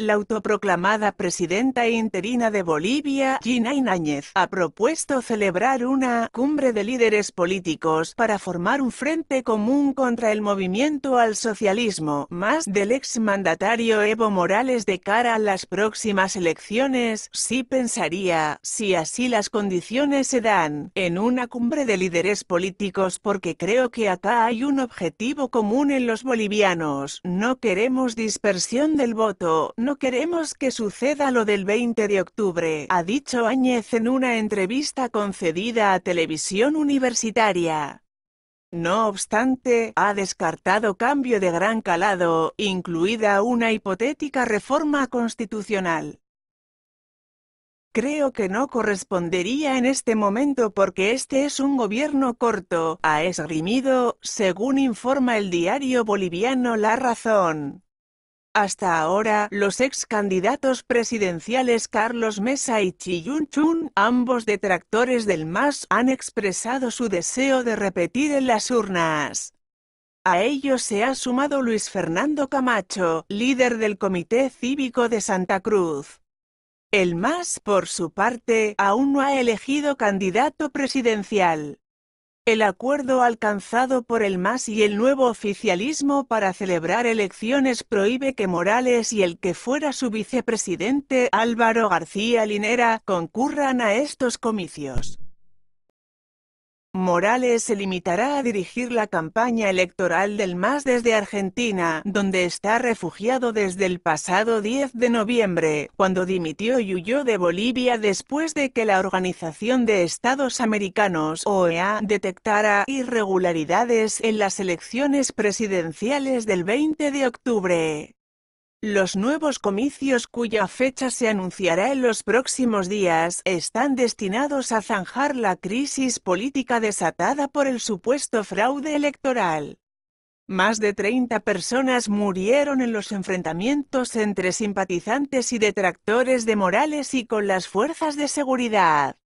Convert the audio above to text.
La autoproclamada presidenta e interina de Bolivia, Gina Ináñez, ha propuesto celebrar una cumbre de líderes políticos para formar un frente común contra el movimiento al socialismo, más del exmandatario Evo Morales de cara a las próximas elecciones, sí pensaría, si así las condiciones se dan, en una cumbre de líderes políticos porque creo que acá hay un objetivo común en los bolivianos, no queremos dispersión del voto, no queremos que suceda lo del 20 de octubre, ha dicho Áñez en una entrevista concedida a Televisión Universitaria. No obstante, ha descartado cambio de gran calado, incluida una hipotética reforma constitucional. Creo que no correspondería en este momento porque este es un gobierno corto, ha esgrimido, según informa el diario boliviano La Razón. Hasta ahora, los ex candidatos presidenciales Carlos Mesa y Chiyun Chun, ambos detractores del MAS, han expresado su deseo de repetir en las urnas. A ello se ha sumado Luis Fernando Camacho, líder del Comité Cívico de Santa Cruz. El MAS, por su parte, aún no ha elegido candidato presidencial el acuerdo alcanzado por el MAS y el nuevo oficialismo para celebrar elecciones prohíbe que Morales y el que fuera su vicepresidente Álvaro García Linera concurran a estos comicios. Morales se limitará a dirigir la campaña electoral del MAS desde Argentina, donde está refugiado desde el pasado 10 de noviembre, cuando dimitió y huyó de Bolivia después de que la Organización de Estados Americanos OEA detectara irregularidades en las elecciones presidenciales del 20 de octubre. Los nuevos comicios cuya fecha se anunciará en los próximos días están destinados a zanjar la crisis política desatada por el supuesto fraude electoral. Más de 30 personas murieron en los enfrentamientos entre simpatizantes y detractores de Morales y con las fuerzas de seguridad.